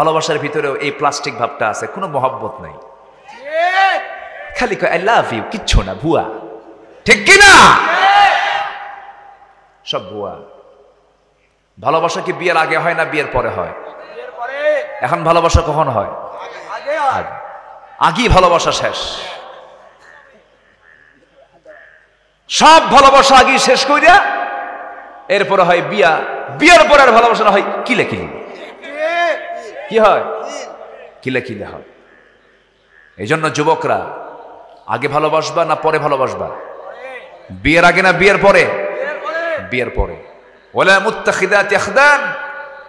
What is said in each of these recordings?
ভালোবাসার ভিতরেও এই প্লাস্টিক ভাবটা আছে কোনো মহব্বত নাই খালি আই লাভ ইউ কিচ্ছু না ভুয়া ঠিক কিনা সব ভুয়া ভালোবাসা কি বিয়ের আগে হয় না বিয়ের পরে হয় এখন ভালোবাসা কখন হয় আগেই ভালোবাসা শেষ সব ভালোবাসা আগেই শেষ করিয়া এরপরে হয় বিয়া বিয়ের পরে আর ভালোবাসা না হয় কিলে কিলে কি হয় কিলে হয় এই জন্য যুবকরা আগে ভালোবাসবা না পরে ভালোবাসবা বিয়ের আগে না বিয়ের পরে বিয়ের পরে ওলা মুত্তাখিদা তেখদান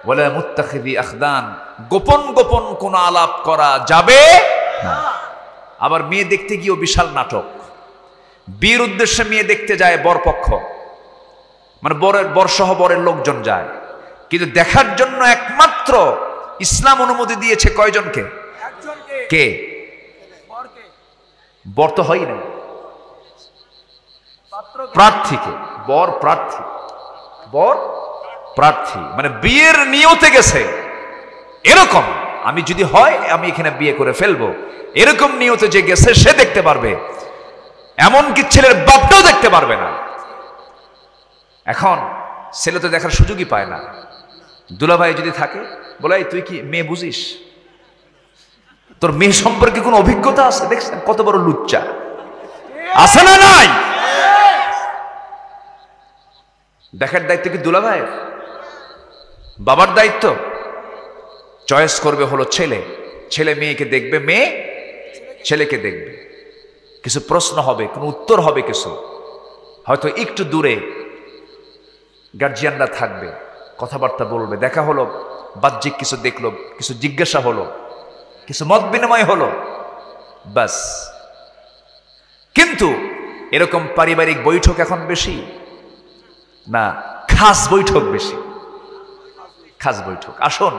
ওলা মুত্তাখিদি আখদান গোপন গোপন কোনো আলাপ করা যাবে আবার মেয়ে দেখতে গিয়েও বিশাল নাটক বিয়ের উদ্দেশ্যে মেয়ে দেখতে যায় বরপক্ষ মানে বরের সহ বরের লোকজন যায় কিন্তু দেখার জন্য একমাত্র ইসলাম অনুমতি দিয়েছে কয়জনকে কে বর তো হয় না প্রার্থীকে বর প্রার্থী বর প্রার্থী মানে বিয়ের নিয়তে গেছে এরকম আমি যদি হয় আমি এখানে বিয়ে করে ফেলবো এরকম নিয়তে যে গেছে সে দেখতে পারবে এমনকি ছেলের বাপটাও দেখতে পারবে না এখন ছেলে তো দেখার সুযোগই পায় না দুলাভাই যদি থাকে বলাই তুই কি মেয়ে বুঝিস তোর মেয়ে সম্পর্কে কোনো অভিজ্ঞতা আছে দেখছেন কত বড় লুচ্চা আছে না নাই দেখার দায়িত্ব কি দুলা ভাই বাবার দায়িত্ব চয়েস করবে হলো ছেলে ছেলে মেয়েকে দেখবে মেয়ে ছেলেকে দেখবে কিছু প্রশ্ন হবে কোনো উত্তর হবে কিছু হয়তো একটু দূরে গার্জিয়ানরা থাকবে কথাবার্তা বলবে দেখা হলো বাহ্যিক কিছু দেখলো কিছু জিজ্ঞাসা হলো কিছু মত বিনিময় হলো ব্যাস কিন্তু এরকম পারিবারিক বৈঠক এখন বেশি না খাস বৈঠক বেশি খাস বৈঠক আসুন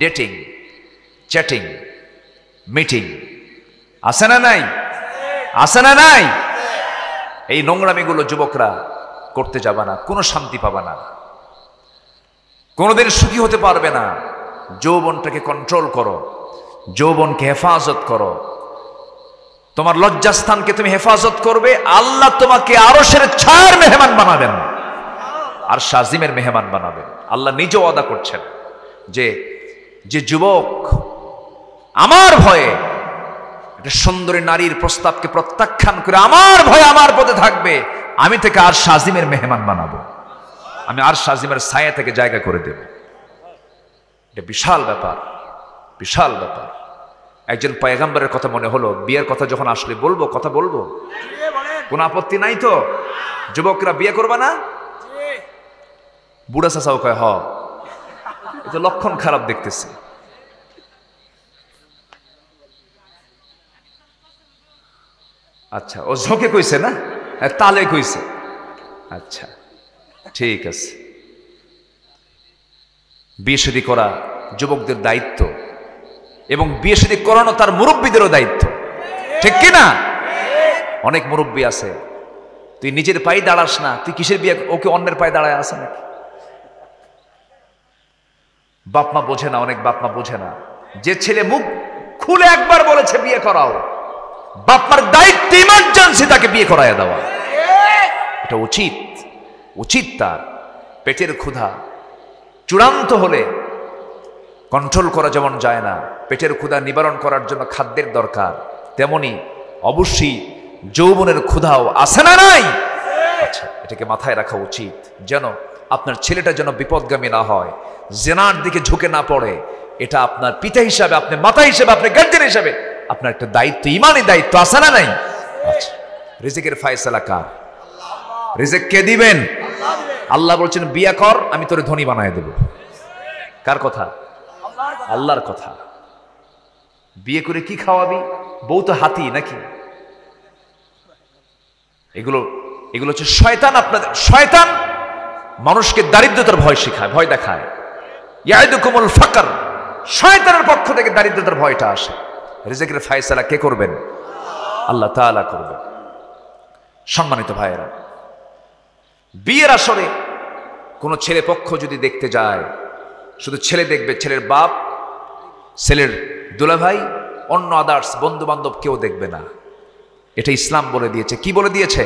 ডেটিং চ্যাটিং মিটিং আছে না নাই আছে না নাই এই নোংরামিগুলো যুবকরা করতে যাবা না কোনো শান্তি পাবা না কোনোদিন সুখী হতে পারবে না যৌবনটাকে কন্ট্রোল করো যৌবনকে হেফাজত করো তোমার লজ্জাস্থানকে তুমি হেফাজত করবে আল্লাহ তোমাকে আরো সেরে ছাড় মেহমান বানাবেন আর সাজিমের মেহমান বানাবেন আল্লাহ নিজেও অদা করছেন যে যে যুবক আমার ভয়ে একটা সুন্দরী নারীর প্রস্তাবকে প্রত্যাখ্যান করে আমার ভয়ে আমার পথে থাকবে আমি থেকে আর সাজিমের মেহমান বানাবো আমি আর সাজিমের ছায়া থেকে জায়গা করে দেব এটা বিশাল ব্যাপার বিশাল ব্যাপার একজন পয়গাম্বারের কথা মনে হলো বিয়ের কথা যখন আসলে বলবো কথা বলবো কোনো আপত্তি নাই তো যুবকরা বিয়ে করবা না বুড়া চাষাও কয় হ এটা লক্ষণ খারাপ দেখতেছি আচ্ছা ও ঝোঁকে কইছে না হ্যাঁ, তালে কইছে আচ্ছা ঠিক আছে বিয়ে শাদী করা যুবকদের দায়িত্ব এবং বিয়ে শাদী করানো তার মুরব্বীদেরও দায়িত্ব ঠিক কিনা অনেক মুরব্বী আছে তুই নিজের পায়ে দাঁড়াস না তুই কিসের বিয়ে ওকে অন্যের পায়ে দাঁড়ায় আসে নাকি বাপমা বোঝে না অনেক বাপমা বোঝে না যে ছেলে মুখ খুলে একবার বলেছে বিয়ে করাও বাপমার দায়িত্ব ইমার্জেন্সি তাকে বিয়ে করায় দেওয়া এটা উচিত উচিত তার পেটের ক্ষুধা চূড়ান্ত হলে কন্ট্রোল করা যেমন যায় না পেটের ক্ষুধা নিবারণ করার জন্য খাদ্যের দরকার তেমনি অবশ্যই যৌবনের ক্ষুধাও আসে না নাই আচ্ছা এটাকে মাথায় রাখা উচিত যেন আপনার ছেলেটা যেন বিপদগামী না হয় জেনার দিকে ঝুঁকে না পড়ে এটা আপনার পিতা হিসাবে আপনি মাতা হিসাবে আপনি গার্জেন হিসাবে আপনার একটা দায়িত্ব ইমানই দায়িত্ব আসে না নাই আচ্ছা রিজিকের ফায়সালা কার রিজিক কে দিবেন আল্লাহ বলছেন বিয়া কর আমি তোর ধনী বানায় দেব কার কথা আল্লাহর কথা বিয়ে করে কি খাওয়াবি বউ তো হাতি নাকি এগুলো এগুলো হচ্ছে শয়তান আপনাদের শয়তান মানুষকে দারিদ্রতার ভয় শেখায় ভয় দেখায় ইয়াইদুকুমুল ফাকার শয়তানের পক্ষ থেকে দারিদ্রতার ভয়টা আসে রেজেকের ফায়সালা কে করবেন আল্লাহ তালা করবেন সম্মানিত ভাইয়েরা বিয়ের আসরে কোনো ছেলে পক্ষ যদি দেখতে যায় শুধু ছেলে দেখবে ছেলের বাপ ছেলের দুলাভাই অন্য আদার্স বন্ধু বান্ধব কেউ দেখবে না এটা ইসলাম বলে দিয়েছে কি বলে দিয়েছে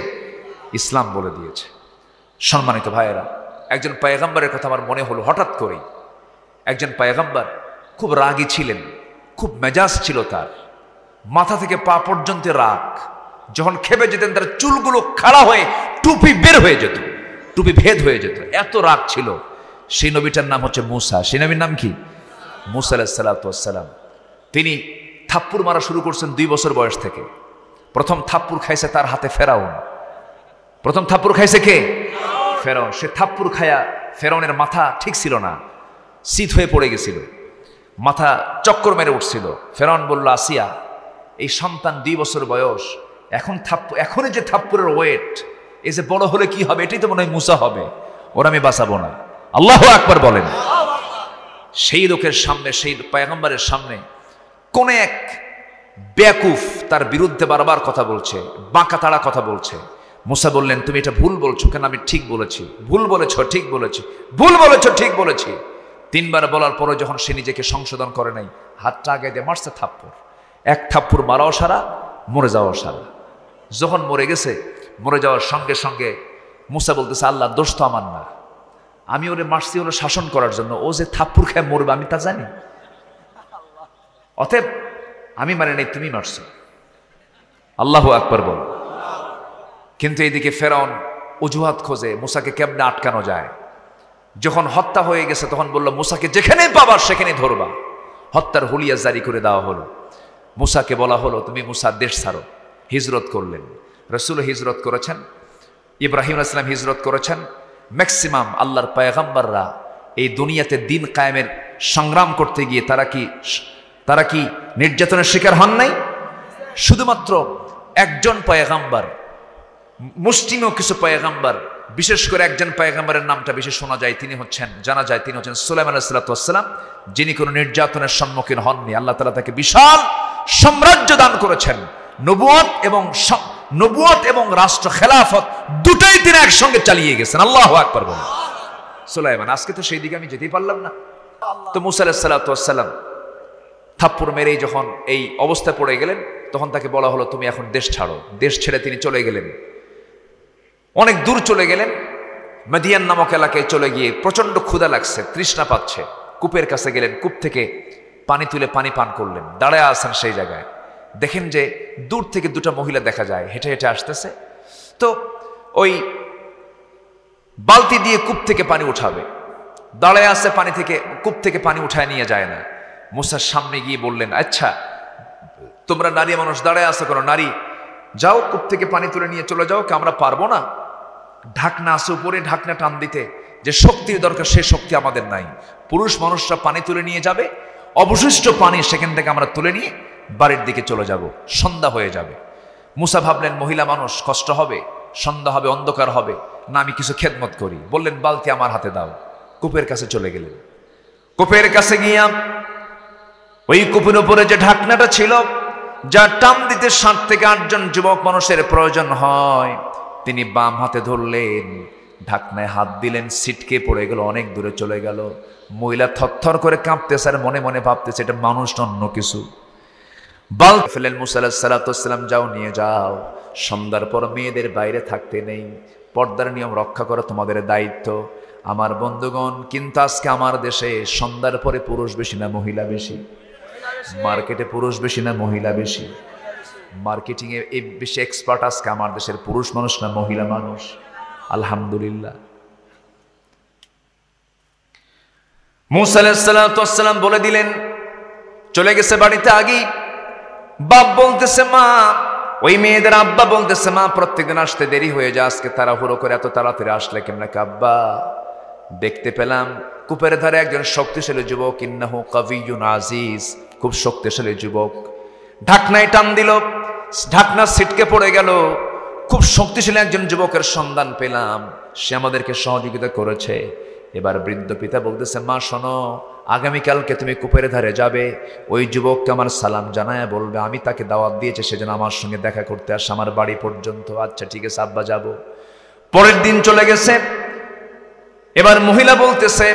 ইসলাম বলে দিয়েছে সম্মানিত ভাইয়েরা একজন পায়গাম্বারের কথা আমার মনে হলো হঠাৎ করেই একজন পায়গাম্বার খুব রাগী ছিলেন খুব মেজাজ ছিল তার মাথা থেকে পা পর্যন্ত রাগ যখন খেপে যেতেন তার চুলগুলো খাড়া হয়ে টুপি বের হয়ে যেত টুপি ভেদ হয়ে যেত এত রাগ ছিল সেই নবীটার নাম হচ্ছে মুসা সেই নবীর নাম কি মুসা আলাহাতাম তিনি থাপ্পুর মারা শুরু করছেন দুই বছর বয়স থেকে প্রথম থাপ্পুর খাইছে তার হাতে ফেরাউন প্রথম থাপ্পুর খাইছে কে ফেরাউন সে থাপ্পুর খায়া ফেরাউনের মাথা ঠিক ছিল না শীত হয়ে পড়ে গেছিল মাথা চক্কর মেরে উঠছিল ফেরাউন বলল আসিয়া এই সন্তান দুই বছর বয়স এখন থাপ্পু এখনই যে থাপ্পুরের ওয়েট এই যে বড় হলে কি হবে এটাই তো মনে হয় মুসা হবে ওরা আমি বাঁচাবো না আল্লাহ আকবার বলেন সেই লোকের সামনে সেই পায়গম্বরের সামনে কোন এক ব্যাকুফ তার বিরুদ্ধে বারবার কথা বলছে বাঁকা তাড়া কথা বলছে মুসা বললেন তুমি এটা ভুল বলছো কেন আমি ঠিক বলেছি ভুল বলেছ ঠিক বলেছি ভুল বলেছ ঠিক বলেছি তিনবার বলার পরে যখন সে নিজেকে সংশোধন করে নাই হাতটা আগে দিয়ে মারছে থাপ্পড় এক থাপ্পড় মারাও সারা মরে যাওয়াও সারা যখন মরে গেছে মরে যাওয়ার সঙ্গে সঙ্গে মুসা বলতেছে আল্লাহ দোষ তো আমার না আমি ওরে মার্সি ওরে শাসন করার জন্য ও যে থাপ্পুর খেয়ে মরবে আমি তা জানি অতএব আমি মানে নেই তুমি মারছো আল্লাহ আকবর বল কিন্তু এইদিকে ফেরাউন অজুহাত খোঁজে মুসাকে কেমনে আটকানো যায় যখন হত্যা হয়ে গেছে তখন বলল মুসাকে যেখানে পাবা সেখানে ধরবা হত্যার হুলিয়া জারি করে দেওয়া হলো মুসাকে বলা হলো তুমি মুসা দেশ ছাড়ো হিজরত করলেন রসুল হিজরত করেছেন ইব্রাহিম আসলাম হিজরত করেছেন ম্যাক্সিমাম আল্লাহর পায়গাম্বাররা এই দুনিয়াতে দিন কায়েমের সংগ্রাম করতে গিয়ে তারা কি তারা কি নির্যাতনের শিকার হন নাই শুধুমাত্র একজন পায়গাম্বার মুসলিমেও কিছু পায়গাম্বার বিশেষ করে একজন পায়গাম্বারের নামটা বেশি শোনা যায় তিনি হচ্ছেন জানা যায় তিনি হচ্ছেন সুলাইমান সাল্লাতাম যিনি কোনো নির্যাতনের সম্মুখীন হননি আল্লাহ তালা তাকে বিশাল সাম্রাজ্য দান করেছেন নবুয় এবং নবুয়ত এবং রাষ্ট্র খেলাফত দুটাই তিনি একসঙ্গে চালিয়ে গেছেন আল্লাহ আকবর বলে সুলাইমান আজকে তো সেই দিকে আমি যেতেই পারলাম না তো মুসা আলাহিসাল্লাম থাপ্পুর মেরেই যখন এই অবস্থায় পড়ে গেলেন তখন তাকে বলা হলো তুমি এখন দেশ ছাড়ো দেশ ছেড়ে তিনি চলে গেলেন অনেক দূর চলে গেলেন মেদিয়ান নামক এলাকায় চলে গিয়ে প্রচণ্ড ক্ষুদা লাগছে তৃষ্ণা পাচ্ছে কূপের কাছে গেলেন কূপ থেকে পানি তুলে পানি পান করলেন দাঁড়ায় আছেন সেই জায়গায় দেখেন যে দূর থেকে দুটা মহিলা দেখা যায় হেঁটে হেঁটে আসতেছে তো ওই বালতি দিয়ে কূপ থেকে পানি উঠাবে দাঁড়ায় আসে পানি থেকে কূপ থেকে পানি উঠায় নিয়ে যায় না মুসার সামনে গিয়ে বললেন আচ্ছা তোমরা নারী মানুষ দাঁড়ায় আসে করো নারী যাও কূপ থেকে পানি তুলে নিয়ে চলে যাও কে আমরা পারবো না ঢাকনা আছে উপরে ঢাকনা টান দিতে যে শক্তির দরকার সে শক্তি আমাদের নাই পুরুষ মানুষরা পানি তুলে নিয়ে যাবে অবশিষ্ট পানি সেখান থেকে আমরা তুলে নিয়ে বাড়ির দিকে চলে যাব সন্ধ্যা হয়ে যাবে মুসা ভাবলেন মহিলা মানুষ কষ্ট হবে সন্ধ্যা হবে অন্ধকার হবে না আমি কিছু খেদমত করি বললেন বালতি আমার হাতে দাও কূপের কাছে চলে গেলেন কূপের কাছে গিয়াম ওই কূপের উপরে যে ঢাকনাটা ছিল যা টান দিতে সাত থেকে আটজন যুবক মানুষের প্রয়োজন হয় তিনি বাম হাতে ধরলেন ঢাকনায় হাত দিলেন সিটকে পড়ে গেল অনেক দূরে চলে গেল মহিলা থরথর করে কাঁপতে স্যার মনে মনে ভাবতেছে এটা মানুষ অন্য কিছু বাল ফেলেন মুসাল্লাম যাও নিয়ে যাও সন্ধ্যার পর মেয়েদের বাইরে থাকতে নেই পর্দার নিয়ম রক্ষা করা তোমাদের দায়িত্ব আমার বন্ধুগণ কিন্তু আজকে আমার দেশে সন্ধ্যার পরে পুরুষ বেশি না মহিলা বেশি মার্কেটে পুরুষ বেশি না মহিলা বেশি মার্কেটিংয়ে এ বেশি এক্সপার্ট আজকে আমার দেশের পুরুষ মানুষ না মহিলা মানুষ আলহামদুলিল্লাহ মুসা আলাহ বলে দিলেন চলে গেছে বাড়িতে আগেই বাপ বলতেছে মা ওই মেয়েদের আব্বা বলতেছে মা প্রত্যেকদিন আসতে দেরি হয়ে যায় আজকে তারা হুড়ো করে এত তাড়াতাড়ি আসলে কেমন আব্বা দেখতে পেলাম কূপের ধারে একজন শক্তিশালী যুবক ইন্নাহ কবিউন আজিজ খুব শক্তিশালী যুবক ঢাকনায় টান দিল ঢাকনা ছিটকে পড়ে গেল খুব শক্তিশালী একজন যুবকের সন্ধান পেলাম সে আমাদেরকে সহযোগিতা করেছে এবার বৃদ্ধ পিতা বলতেছে মা শোনো আগামীকালকে তুমি কুপের ধারে যাবে ওই যুবককে আমার সালাম জানায় বলবে আমি তাকে দাওয়াত দিয়েছে সে যেন আমার সঙ্গে দেখা করতে আসে আমার বাড়ি পর্যন্ত আচ্ছা ঠিক আছে আব্বা যাব পরের দিন চলে গেছে এবার মহিলা বলতেছে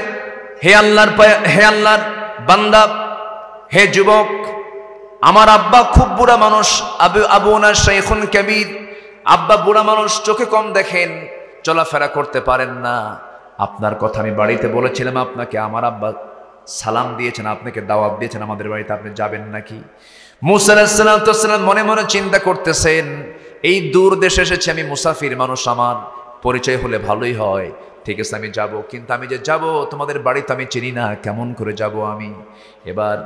হে আল্লাহর হে আল্লাহর বান্দা হে যুবক আমার আব্বা খুব বুড়া মানুষ আবু আবু ওনার শেখুন কেবির আব্বা বুড়া মানুষ চোখে কম দেখেন চলাফেরা করতে পারেন না আপনার কথা আমি বাড়িতে বলেছিলাম আপনাকে আমার আব্বা সালাম দিয়েছেন আপনাকে দাওয়াত দিয়েছেন আমাদের বাড়িতে আপনি যাবেন নাকি মুসালাম মনে মনে চিন্তা করতেছেন এই দূর দেশে এসেছি আমি মুসাফির মানুষ আমার পরিচয় হলে ভালোই হয় ঠিক আছে আমি যাব কিন্তু আমি যে যাব তোমাদের বাড়িতে আমি চিনি না কেমন করে যাব আমি এবার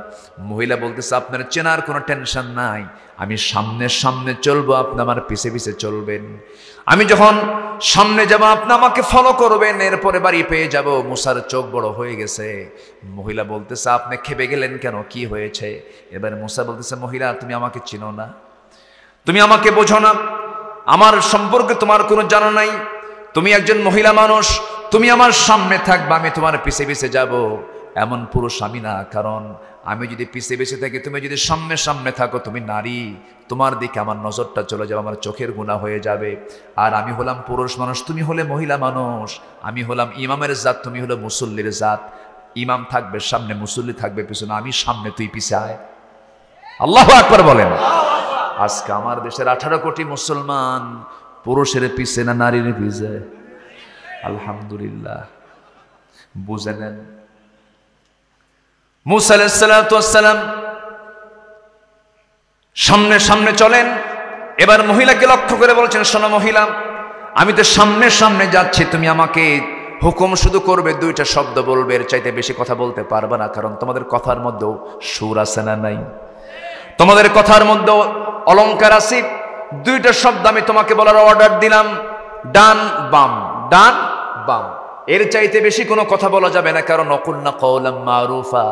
মহিলা বলতেছে আপনার চেনার কোনো টেনশন নাই আমি সামনে সামনে চলবো আপনি আমার পিছে পিছে চলবেন আমি যখন সামনে যাব আপনি আমাকে ফলো করবেন এরপরে বাড়ি পেয়ে যাব মুসার চোখ বড় হয়ে গেছে মহিলা বলতেছে আপনি খেপে গেলেন কেন কি হয়েছে এবার মুসা বলতেছে মহিলা তুমি আমাকে চিনো না তুমি আমাকে বোঝো না আমার সম্পর্কে তোমার কোনো জানা নাই তুমি একজন মহিলা মানুষ তুমি আমার সামনে থাকবে আমি তোমার পিছে পিছে যাব এমন পুরুষ আমি না কারণ আমি যদি পিছে পিছে থাকি তুমি যদি সামনে সামনে থাকো তুমি নারী তোমার দিকে আমার নজরটা চলে যাবে আমার চোখের গুণা হয়ে যাবে আর আমি হলাম পুরুষ মানুষ তুমি হলে মহিলা মানুষ আমি হলাম ইমামের জাত তুমি হলো মুসল্লির জাত ইমাম থাকবে সামনে মুসল্লি থাকবে পিছনে আমি সামনে তুই পিছে আয় আল্লাহ একবার বলেন আজকে আমার দেশের আঠারো কোটি মুসলমান পুরুষের পিছে না নারীর পিছে আলহামদুলিল্লাহ বুঝে নেন মুসালাম সামনে সামনে চলেন এবার মহিলাকে লক্ষ্য করে বলছেন শোনো মহিলা আমি তো সামনে সামনে যাচ্ছি তুমি আমাকে হুকুম শুধু করবে দুইটা শব্দ বলবে এর চাইতে বেশি কথা বলতে পারবে না কারণ তোমাদের কথার মধ্যেও সুর আছে না নাই তোমাদের কথার মধ্যেও অলঙ্কার আছে দুইটা শব্দ আমি তোমাকে বলার অর্ডার দিলাম ডান বাম ডান বাম এর চাইতে বেশি কোনো কথা বলা যাবে না কারণ অকুন্না কৌলাম মারুফা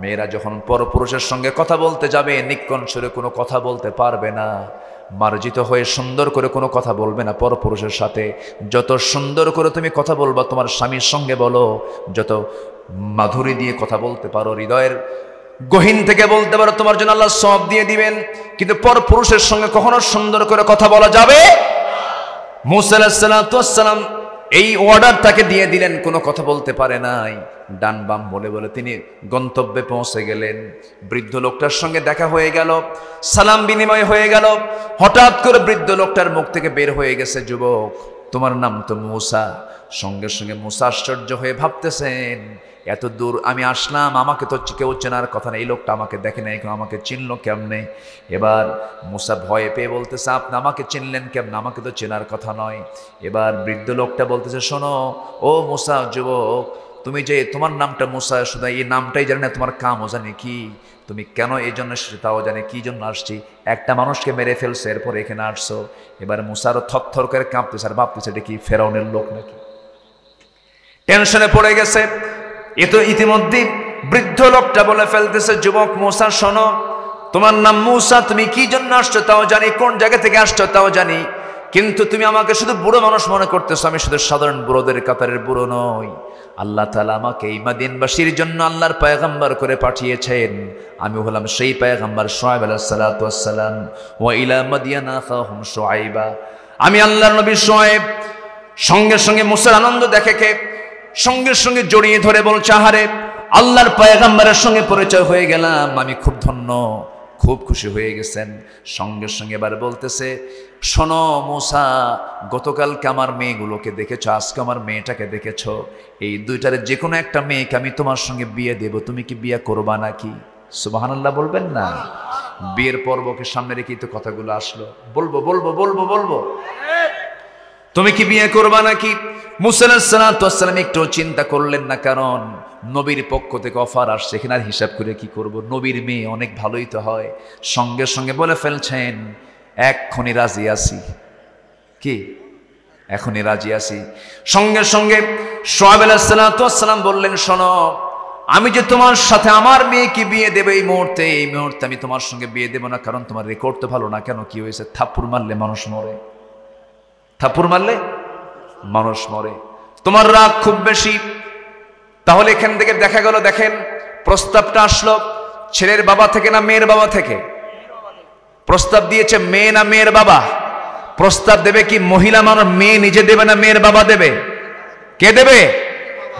মেয়েরা যখন পরপুরুষের সঙ্গে কথা বলতে যাবে নিকন সুরে কোনো কথা বলতে পারবে না মার্জিত হয়ে সুন্দর করে কোনো কথা বলবে না পরপুরুষের সাথে যত সুন্দর করে তুমি কথা বলবা তোমার স্বামীর সঙ্গে বলো যত মাধুরী দিয়ে কথা বলতে পারো হৃদয়ের গহীন থেকে বলতে পারো তোমার জন্য আল্লাহ সব দিয়ে দিবেন কিন্তু পরপুরুষের সঙ্গে কখনো সুন্দর করে কথা বলা যাবে মুসাল্লাহ সাল্লাম এই অর্ডার তাকে দিয়ে দিলেন কোনো কথা বলতে পারে নাই ডান বাম বলে বলে তিনি গন্তব্যে পৌঁছে গেলেন বৃদ্ধ লোকটার সঙ্গে দেখা হয়ে গেল সালাম বিনিময় হয়ে গেল হঠাৎ করে বৃদ্ধ লোকটার মুখ থেকে বের হয়ে গেছে যুবক তোমার নাম তো মৌসা সঙ্গে সঙ্গে মূসা আশ্চর্য হয়ে ভাবতেছেন এত দূর আমি আসলাম আমাকে তো কেউ চেনার কথা নেই এই লোকটা আমাকে দেখে নাই আমাকে চিনলো কেমনে এবার মূসা ভয়ে পেয়ে বলতেছে আপনি আমাকে চিনলেন কেমন আমাকে তো চেনার কথা নয় এবার বৃদ্ধ লোকটা বলতেছে শোনো ও মুসা যুবক তুমি যে তোমার নামটা মূসা শুধু এই নামটাই জানি না তোমার কামও জানি কি তুমি কেন এই জন্য তাও জানে কী জন্য আসছি একটা মানুষকে মেরে ফেলছে এরপর এখানে আসছো এবার মুসার থরথর করে কাঁপতেছে আর ভাবতেছে এটা কি ফেরাউনের লোক নাকি টেনশনে পড়ে গেছে এ তো ইতিমধ্যে বৃদ্ধ লোকটা বলে ফেলতেছে যুবক মোসা শোনো তোমার নাম মূসা তুমি কি জন্য আসছো তাও জানি কোন জায়গা থেকে আসছো তাও জানি কিন্তু তুমি আমাকে শুধু বুড়ো মানুষ মনে করতেছো আমি শুধু সাধারণ বুড়োদের কাতারের বুড়ো নই আল্লাহ তালা আমাকে এই মাদিনবাসীর জন্য আল্লাহর পায়গাম্বার করে পাঠিয়েছেন আমি হলাম সেই পায়গাম্বার সোহাইব আলাহ সালাতাম ও ইলা মাদিয়ানা সোহাইবা আমি আল্লাহ নবী সোয়েব সঙ্গে সঙ্গে মুসার আনন্দ দেখে কে সঙ্গে সঙ্গে জড়িয়ে ধরে বলছে আহারে আল্লাহর পায়গাম্বারের সঙ্গে পরিচয় হয়ে গেলাম আমি খুব ধন্য খুব খুশি হয়ে গেছেন সঙ্গে সঙ্গে এবার বলতেছে শোনো মোসা গতকালকে আমার মেয়েগুলোকে দেখেছ আজকে আমার মেয়েটাকে দেখেছ এই দুইটার যে কোনো একটা মেয়েকে আমি তোমার সঙ্গে বিয়ে দেব তুমি কি বিয়ে করবা নাকি সুবাহান্লাহ বলবেন না বিয়ের পর্বকে সামনে রেখেই তো কথাগুলো আসলো বলবো বলবো বলবো বলবো তুমি কি বিয়ে করবা নাকি মুসালাম একটু চিন্তা করলেন না কারণ নবীর পক্ষ থেকে অফার আর সেখানে আর হিসাব করে কি করব নবীর মেয়ে অনেক ভালোই তো হয় সঙ্গে সঙ্গে বলে ফেলছেন এক্ষণে রাজি আসি কি এখনই রাজি আসি সঙ্গে সঙ্গে সোহাব বললেন শোনো আমি যে তোমার সাথে আমার মেয়েকে বিয়ে দেবে এই মুহূর্তে এই মুহূর্তে আমি তোমার সঙ্গে বিয়ে দেবো না কারণ তোমার রেকর্ড তো ভালো না কেন কি হয়েছে থাপ্পুর মারলে মানুষ মরে থাপুর মারলে মানুষ মরে তোমার রাগ খুব বেশি তাহলে এখান থেকে দেখা গেল দেখেন প্রস্তাবটা আসলো ছেলের বাবা থেকে না মেয়ের বাবা থেকে প্রস্তাব দিয়েছে মেয়ে না মেয়ের বাবা প্রস্তাব দেবে কি মহিলা মানুষ মেয়ে নিজে দেবে না মেয়ের বাবা দেবে কে দেবে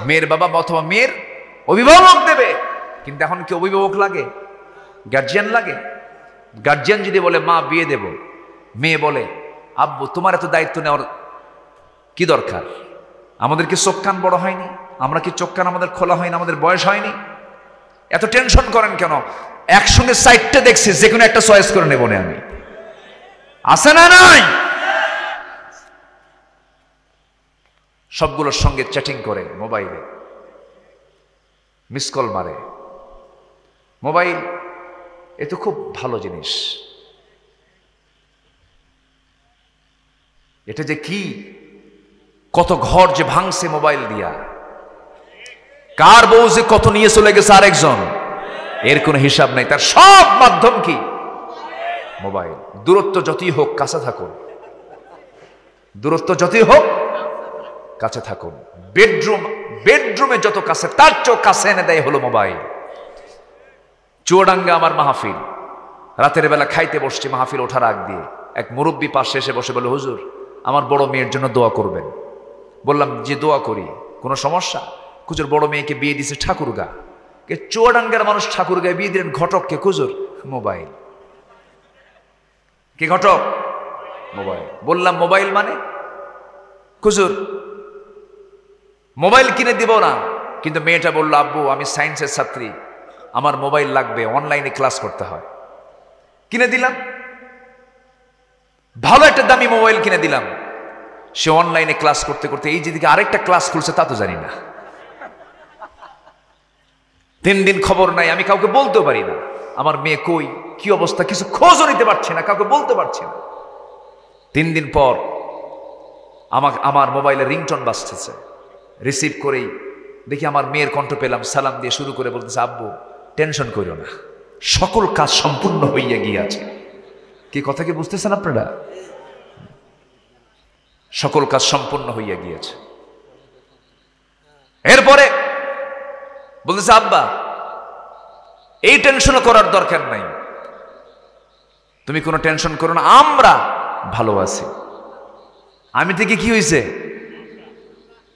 মেয়ের বাবা অথবা মেয়ের অভিভাবক দেবে কিন্তু এখন কি অভিভাবক লাগে গার্জিয়ান লাগে গার্জিয়ান যদি বলে মা বিয়ে দেব মেয়ে বলে আব্বু তোমার এত দায়িত্ব নেওয়ার কি দরকার আমাদের কি চোখ কান বড় হয়নি আমরা কি চোখ কান আমাদের খোলা হয়নি আমাদের বয়স হয়নি এত টেনশন করেন কেন একসঙ্গে সাইডটা দেখছি যে কোনো একটা চয়েস করে নেব না আমি আছে না নাই সবগুলোর সঙ্গে চ্যাটিং করে মোবাইলে মিস কল মারে মোবাইল এ তো খুব ভালো জিনিস এটা যে কি কত ঘর যে ভাঙছে মোবাইল দিয়া কার বউ যে কত নিয়ে চলে গেছে আরেকজন এর কোনো হিসাব নাই তার সব মাধ্যম কি মোবাইল দূরত্ব যতই হোক কাছে থাকুন দূরত্ব যতই হোক কাছে থাকুন বেডরুম বেডরুমে যত কাছে তার চোখ কাছে এনে দেয় হলো মোবাইল চুয়াডাঙ্গা আমার মাহফিল রাতের বেলা খাইতে বসছি মাহফিল ওঠার আগ দিয়ে এক মুরব্বী পাশে এসে বসে বলে হুজুর আমার বড় মেয়ের জন্য দোয়া করবেন বললাম যে দোয়া করি কোনো সমস্যা খুচুর বড় মেয়েকে বিয়ে দিছে ঠাকুরগা কে চোয়াডাঙ্গার মানুষ ঠাকুরগায় বিয়ে দিলেন ঘটককে কুজুর মোবাইল কে ঘটক মোবাইল বললাম মোবাইল মানে কুজুর মোবাইল কিনে দিব না কিন্তু মেয়েটা বলল আব্বু আমি সায়েন্সের ছাত্রী আমার মোবাইল লাগবে অনলাইনে ক্লাস করতে হয় কিনে দিলাম ভালো একটা দামি মোবাইল কিনে দিলাম সে অনলাইনে ক্লাস করতে করতে এই যেদিকে আরেকটা ক্লাস খুলছে তা তো জানি না তিন দিন খবর নাই আমি কাউকে বলতেও পারি না আমার মেয়ে কই কি অবস্থা কিছু খোঁজও নিতে পারছে না কাউকে বলতে পারছে না তিন দিন পর আমার আমার মোবাইলে রিংটন বাঁচতেছে রিসিভ করেই দেখি আমার মেয়ের কণ্ঠ পেলাম সালাম দিয়ে শুরু করে বলতেছে আব্বু টেনশন করিও না সকল কাজ সম্পূর্ণ হইয়া গিয়াছে কে কথা কি বুঝতেছেন আপনারা সকল কাজ সম্পন্ন হইয়া গিয়েছে এরপরে বলতেছে আব্বা এই টেনশন করার দরকার নাই তুমি কোনো টেনশন করো না আমরা ভালো আছি আমি থেকে কি হয়েছে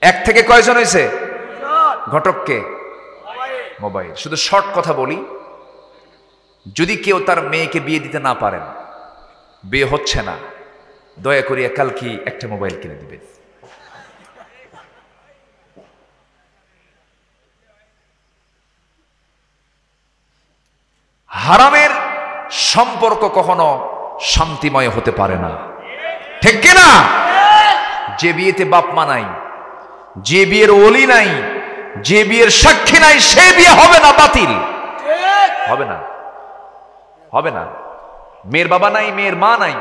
এক থেকে কয়জন হয়েছে ঘটককে মোবাইল শুধু শর্ট কথা বলি যদি কেউ তার মেয়েকে বিয়ে দিতে না পারেন বিয়ে হচ্ছে না দয়া করিয়া কালকে একটা মোবাইল কিনে দিবেন হারামের সম্পর্ক কখনো শান্তিময় হতে পারে না ঠিক কিনা যে বিয়েতে বাপ মা নাই যে বিয়ের ওলি নাই যে বিয়ের সাক্ষী নাই সে বিয়ে হবে না বাতিল হবে না হবে না মেয়ের বাবা নাই মেয়ের মা নাই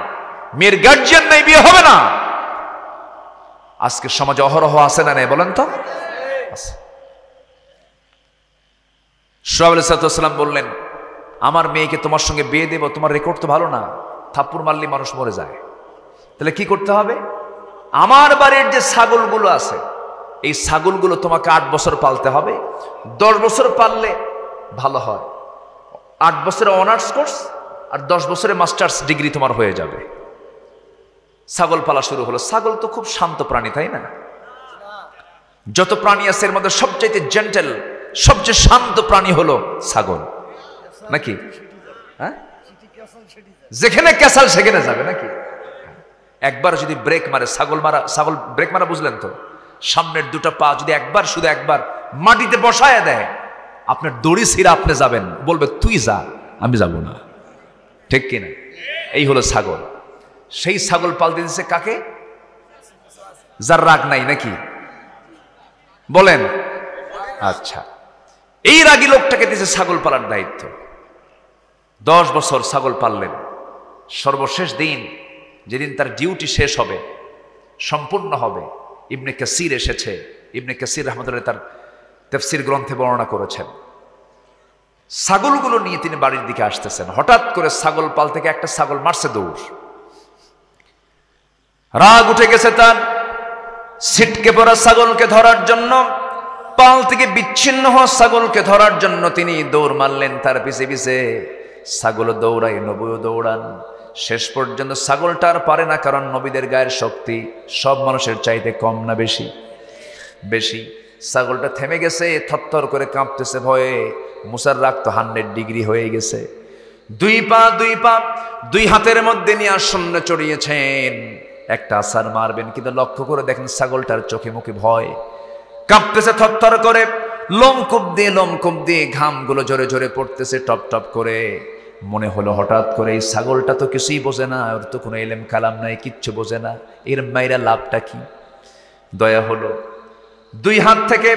মেয়ের গার্জিয়ান নাই বিয়ে হবে না আজকের সমাজে অহরহ আছে না নাই বলেন তো সাল্লাম বললেন আমার মেয়েকে তোমার সঙ্গে বিয়ে দেব তোমার রেকর্ড তো ভালো না থাপ্পুর মারলে মানুষ মরে যায় তাহলে কি করতে হবে আমার বাড়ির যে ছাগলগুলো আছে এই ছাগলগুলো তোমাকে আট বছর পালতে হবে দশ বছর পাললে ভালো হয় আট বছরের অনার্স কোর্স আর দশ বছরে মাস্টার্স ডিগ্রি তোমার হয়ে যাবে ছাগল পালা শুরু হলো ছাগল তো খুব শান্ত প্রাণী তাই না যত প্রাণী আছে এর মধ্যে সবচাইতে জেন্টেল সবচেয়ে শান্ত প্রাণী হলো ছাগল নাকি হ্যাঁ যেখানে ক্যাসাল সেখানে যাবে নাকি একবার যদি ব্রেক মারে ছাগল মারা ছাগল ব্রেক মারা বুঝলেন তো সামনের দুটো পা যদি একবার শুধু একবার মাটিতে বসায় দেয় আপনার দড়ি সিরা আপনি যাবেন বলবে তুই যা আমি যাব না ঠিক কিনা এই হলো ছাগল সেই ছাগল পাল দিয়েছে কাকে যার রাগ নাই নাকি বলেন আচ্ছা এই রাগী লোকটাকে দিয়েছে ছাগল পালার দায়িত্ব দশ বছর ছাগল পাললেন সর্বশেষ দিন যেদিন তার ডিউটি শেষ হবে সম্পূর্ণ হবে ইবনে কাসির এসেছে ইবনে কাসির রহমদুল্লাহ তার তেফসির গ্রন্থে বর্ণনা করেছেন ছাগলগুলো নিয়ে তিনি বাড়ির দিকে আসতেছেন হঠাৎ করে ছাগল পাল থেকে একটা ছাগল মারছে দৌড় রাগ উঠে গেছে তার ছিটকে পড়া ছাগলকে ধরার জন্য পাল থেকে বিচ্ছিন্ন হওয়া ছাগলকে ধরার জন্য তিনি দৌড় মারলেন তার পিছে পিছে ছাগল দৌড়ায় নবীও দৌড়ান শেষ পর্যন্ত ছাগলটা আর পারে না কারণ নবীদের গায়ের শক্তি সব মানুষের চাইতে কম না বেশি বেশি ছাগলটা থেমে গেছে থরথর করে কাঁপতেছে ভয়ে রাগ তো হান্ড্রেড ডিগ্রি হয়ে গেছে দুই পা দুই পা দুই হাতের মধ্যে নিয়ে আসন্ন চড়িয়েছেন একটা আসার মারবেন কিন্তু লক্ষ্য করে দেখেন ছাগলটার চোখে মুখে ভয় কাঁপতেছে থরথর করে লোমকূপ দিয়ে লোমকূপ দিয়ে ঘামগুলো জোরে জোরে পড়তেছে টপ টপ করে মনে হলো হঠাৎ করে এই ছাগলটা তো কিছুই বোঝে না ওর তো কোনো এলেম কালাম নাই কিচ্ছু বোঝে না এর মাইরা লাভটা কি দয়া হলো দুই হাত থেকে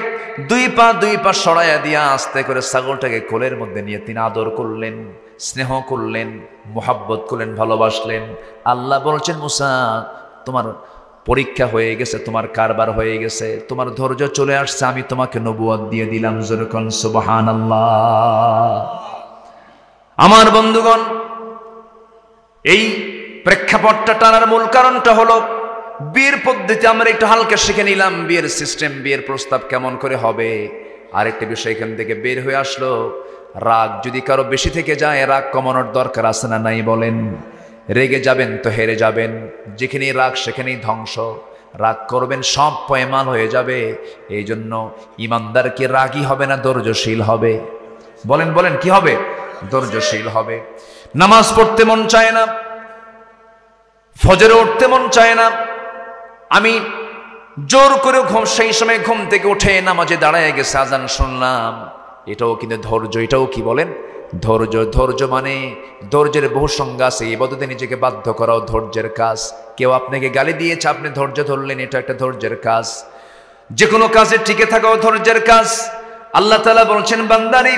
দুই পা দুই পা সরাইয়া দিয়া আস্তে করে ছাগলটাকে কোলের মধ্যে নিয়ে তিনি আদর করলেন স্নেহ করলেন মোহাব্বত করলেন ভালোবাসলেন আল্লাহ বলছেন মুসা তোমার পরীক্ষা হয়ে গেছে তোমার কারবার হয়ে গেছে তোমার ধৈর্য চলে আসছে আমি তোমাকে নবুয় দিয়ে দিলাম যেরকম সুবাহান আল্লাহ আমার বন্ধুগণ এই প্রেক্ষাপটটা টানার মূল কারণটা হলো বিয়ের পদ্ধতি আমরা একটু হালকা শিখে নিলাম বিয়ের সিস্টেম বিয়ের প্রস্তাব কেমন করে হবে আরেকটা বিষয় এখান থেকে বের হয়ে আসলো রাগ যদি কারো বেশি থেকে যায় রাগ কমানোর দরকার আছে না নাই বলেন রেগে যাবেন তো হেরে যাবেন যেখানেই রাগ সেখানেই ধ্বংস রাগ করবেন সব পয়মাল হয়ে যাবে এই জন্য ইমানদার কি রাগই হবে না ধৈর্যশীল হবে বলেন বলেন কি হবে ধৈর্যশীল হবে নামাজ পড়তে মন চায় না ফজরে উঠতে মন চায় না আমি জোর করে ঘুম সেই সময় ঘুম থেকে উঠে নামাজে দাঁড়ায় গেছে আজান শুনলাম এটাও কিন্তু ধৈর্য এটাও কি বলেন ধৈর্য ধৈর্য মানে ধৈর্যের বহু সংজ্ঞা আছে বদতে নিজেকে বাধ্য করাও ধৈর্যের কাজ কেউ আপনাকে গালি দিয়েছে আপনি ধৈর্য ধরলেন এটা একটা ধৈর্যের কাজ যে কোনো কাজে টিকে থাকাও ধৈর্যের কাজ আল্লাহ তালা বলছেন বান্দারি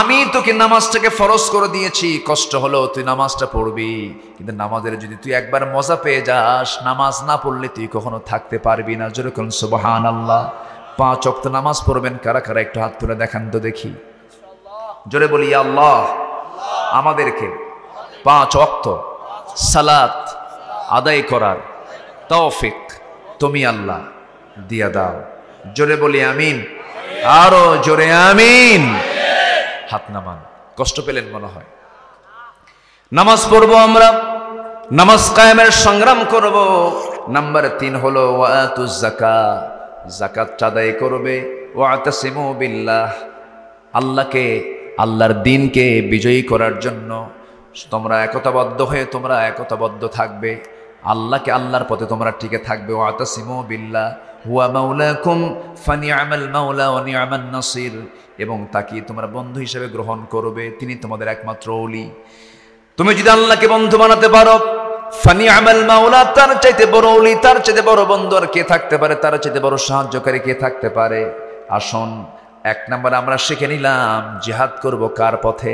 আমি তোকে নামাজটাকে ফরজ করে দিয়েছি কষ্ট হলো তুই নামাজটা পড়বি কিন্তু নামাজের যদি তুই একবার মজা পেয়ে যাস নামাজ না পড়লে তুই কখনো থাকতে পারবি না যেরকম সুবাহান আল্লাহ পাঁচ অক্ত নামাজ পড়বেন কারা কারা একটু হাত তুলে দেখান তো দেখি জোরে বলি আল্লাহ আমাদেরকে পাঁচ অক্ত সালাত আদায় করার তৌফিক তুমি আল্লাহ দিয়া দাও জোরে বলি আমিন আরো জোরে আমিন হাত নামান কষ্ট পেলেন মনে হয় নামাজ পড়ব আমরা নামাজ কায়েমের সংগ্রাম করব নাম্বার তিন হলো ওয়াতু জাকা জাকাত চাদাই করবে ওয়াতাসিমু বিল্লাহ আল্লাহকে আল্লাহর দিনকে বিজয়ী করার জন্য তোমরা একতাবদ্ধ হয়ে তোমরা একতাবদ্ধ থাকবে আল্লাহকে আল্লাহর পথে তোমরা টিকে থাকবে ও আতাসিমো বিল্লা হুয়া কুম ফানি আমল মাউলা অনি আমাল নাসির এবং তাকে তোমরা বন্ধু হিসেবে গ্রহণ করবে তিনি তোমাদের একমাত্র অলি তুমি যদি আল্লাহকে বন্ধু বানাতে পারো ফানি আমল মাওলা তার চাইতে বড় অলি তার চাইতে বড় বন্ধু আর কে থাকতে পারে তার চাইতে বড় সাহায্যকারী কে থাকতে পারে আসুন এক নম্বর আমরা শিখে নিলাম জিহাদ করব কার পথে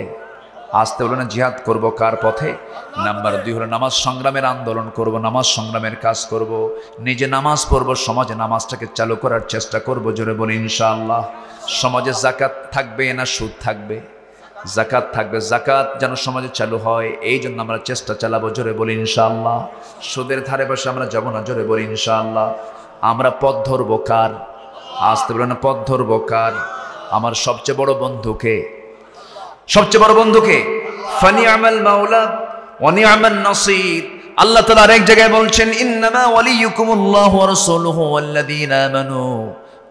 আসতে হলো না জিহাদ করব কার পথে নাম্বার দুই হলো নামাজ সংগ্রামের আন্দোলন করব নামাজ সংগ্রামের কাজ করব নিজে নামাজ পড়ব সমাজে নামাজটাকে চালু করার চেষ্টা করব জোরে বলি ইনশাআল্লাহ সমাজে জাকাত থাকবে না সুদ থাকবে জাকাত থাকবে জাকাত যেন সমাজে চালু হয় এই জন্য আমরা চেষ্টা চালাবো জোরে বলি ইনশাআল্লাহ সুদের ধারে বসে আমরা যাবো না জোরে বলি ইনশাআল্লাহ আমরা পথ ধরবো কার আসতে বলে না পথ ধরবো কার আমার সবচেয়ে বড় বন্ধুকে সবচেয়ে বড় বন্ধুকে ফানি আমল মাওলা ওয়ানি আমাল নাসির আল্লাহ তাআলা আরেক জায়গায় বলছেন ইন্নামা ওয়ালিয়ুকুমুল্লাহু ওয়া রাসূলুহু ওয়াল্লাযীনা আমানু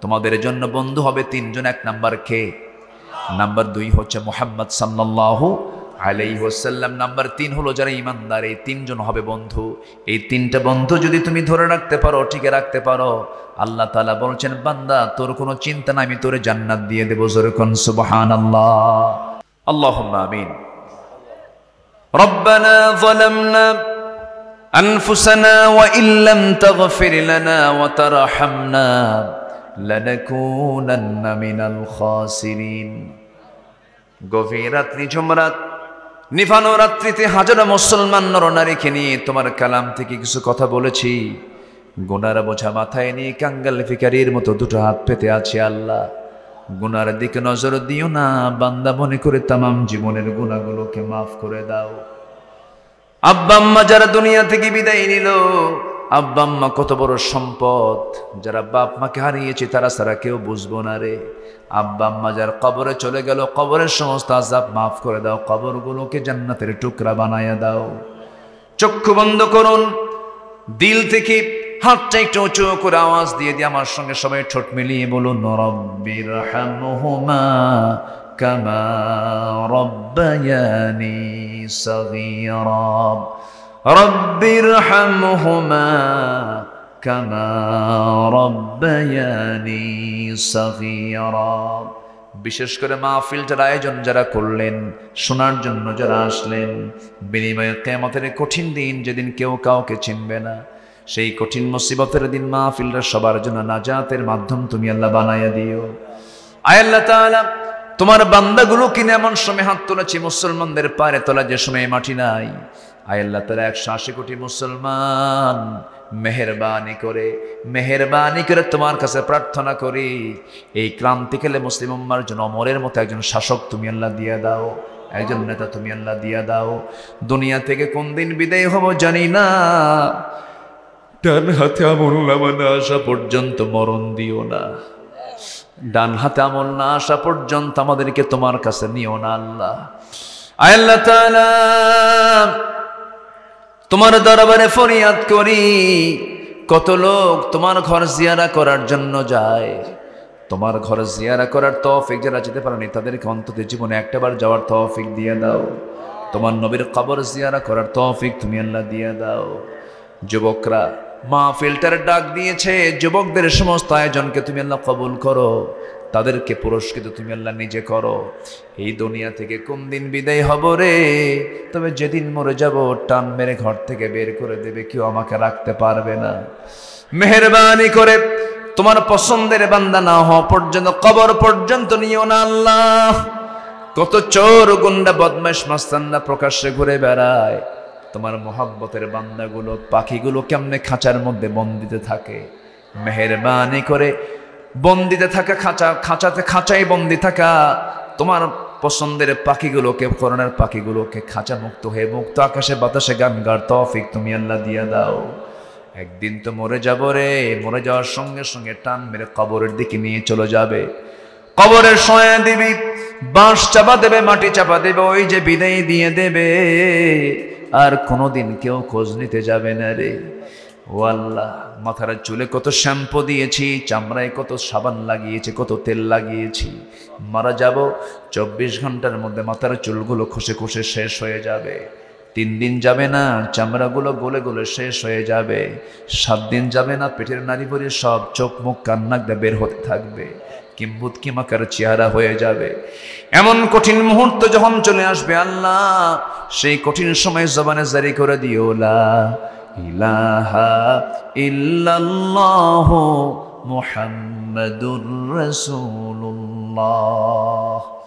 তোমাদের জন্য বন্ধু হবে তিনজন এক নাম্বার কে নাম্বার দুই হচ্ছে মোহাম্মদ সাল্লাল্লাহু আলাই ওসাল্লাম নাম্বার তিন হলো যারা ইমানদার এই তিনজন হবে বন্ধু এই তিনটা বন্ধু যদি তুমি ধরে রাখতে পারো টিকে রাখতে পারো আল্লাহ তালা বলছেন বান্দা তোর কোনো চিন্তা না আমি তোরে জান্নাত দিয়ে দেবো জোরে কন সুবাহান আল্লাহ اللهم آمين ربنا ظلمنا أنفسنا وإن لم تغفر لنا وترحمنا لنكونن من الخاسرين গভীর রাত্রি ঝুমরাত নিফানো রাত্রিতে হাজারো মুসলমান নরনারীকে নিয়ে তোমার কালাম থেকে কিছু কথা বলেছি গোনার বোঝা মাথায় নিয়ে কাঙ্গাল ফিকারির মতো দুটো হাত পেতে আছে আল্লাহ গুনার দিকে নজর দিও না বান্দা মনে করে তামাম জীবনের গুণাগুলোকে মাফ করে দাও আব্বা আম্মা যারা দুনিয়া থেকে বিদায় নিল আব্বা আম্মা কত বড় সম্পদ যারা বাপ মাকে হারিয়েছে তারা সারা কেউ বুঝবো না রে আব্বা আম্মা যার কবরে চলে গেল কবরের সমস্ত আজাব মাফ করে দাও কবরগুলোকে জান্নাতের টুকরা বানায়া দাও চক্ষু বন্ধ করুন দিল থেকে হাতটা একটু উঁচু করে আওয়াজ দিয়ে দিয়ে আমার সঙ্গে সবাই ঠোঁট মিলিয়ে বলুন রব্বির হামহুমা কামা কামা রব্বায়ানি সগীরা বিশেষ করে মাহফিলটার আয়োজন যারা করলেন শোনার জন্য যারা আসলেন বিনিময়ে কেমতের কঠিন দিন যেদিন কেউ কাউকে চিনবে না সেই কঠিন মুসিবতের দিন মাহফিলরা সবার জন্য নাজাতের মাধ্যম তুমি আল্লাহ বানাইয়া দিও আয়াল্লাহ তাআলা তোমার বান্দাগুলো কিনে এমন সময় হাত তুলেছি মুসলমানদের পারে তোলা যে সময় মাটি নাই আয়াল্লাহ তারা একশো আশি কোটি মুসলমান মেহরবানি করে মেহরবানি করে তোমার কাছে প্রার্থনা করি এই ক্রান্তিকালে মুসলিম উম্মার জন্য অমরের মতো একজন শাসক তুমি আল্লাহ দিয়া দাও একজন নেতা তুমি আল্লাহ দিয়া দাও দুনিয়া থেকে কোন দিন বিদায় হব জানি না ডান হাতে আমল নামা না আসা পর্যন্ত মরণ দিও না ডান হাতে আমল না আসা পর্যন্ত আমাদেরকে তোমার কাছে নিও না আল্লাহ আল্লাহ তোমার দরবারে ফরিয়াদ করি কত লোক তোমার ঘর জিয়ারা করার জন্য যায় তোমার ঘর জিয়ারা করার তফিক যারা যেতে পারেনি তাদেরকে অন্তত জীবনে একটাবার যাওয়ার তফিক দিয়ে দাও তোমার নবীর কবর জিয়ারা করার তফিক তুমি আল্লাহ দিয়ে দাও যুবকরা মা ফিল্টারের ডাক দিয়েছে যুবকদের সমস্ত আয়োজনকে তুমি আল্লাহ কবুল করো তাদেরকে পুরস্কৃত তুমি আল্লাহ নিজে করো এই দুনিয়া থেকে কোন দিন বিদায় হব রে তবে যেদিন মরে যাব টান মেরে ঘর থেকে বের করে দেবে কেউ আমাকে রাখতে পারবে না মেহরবানি করে তোমার পছন্দের বান্দা না হওয়া পর্যন্ত কবর পর্যন্ত নিও না আল্লাহ কত চোর গুন্ডা বদমাস মাস্তান্না প্রকাশ্যে ঘুরে বেড়ায় তোমার মহাব্বতের বান্দাগুলো পাখিগুলো কেমনে খাঁচার মধ্যে বন্দিতে থাকে মেহরবানি করে বন্দিতে থাকা খাঁচা খাঁচাতে খাঁচাই বন্দি থাকা তোমার পছন্দের পাখিগুলোকে করোনার পাখিগুলোকে খাঁচা মুক্ত হয়ে মুক্ত আকাশে বাতাসে গান গার তফিক তুমি আল্লাহ দিয়া দাও একদিন তো মরে যাব রে মরে যাওয়ার সঙ্গে সঙ্গে টান মেরে কবরের দিকে নিয়ে চলে যাবে কবরের সয়া দিবি বাঁশ চাপা দেবে মাটি চাপা দেবে ওই যে বিদায় দিয়ে দেবে আর কোনোদিন কেউ খোঁজ নিতে যাবে না রে ও আল্লাহ মাথার চুলে কত শ্যাম্পু দিয়েছি চামড়ায় কত সাবান লাগিয়েছি কত তেল লাগিয়েছি মারা যাব চব্বিশ ঘন্টার মধ্যে মাথার চুলগুলো খসে খসে শেষ হয়ে যাবে তিন দিন যাবে না চামড়াগুলো গলে গলে শেষ হয়ে যাবে সাত দিন যাবে না পেটের নারী ভরে সব চোখ মুখ কান্নাক বের হতে থাকবে কিম্বুত কিমাকার চেহারা হয়ে যাবে এমন কঠিন মুহূর্ত যখন চলে আসবে আল্লাহ সেই কঠিন সময় জবানে জারি করে দিওলা ইলাহা ইল্লাল্লাহ মুহাম্মাদুর রাসূলুল্লাহ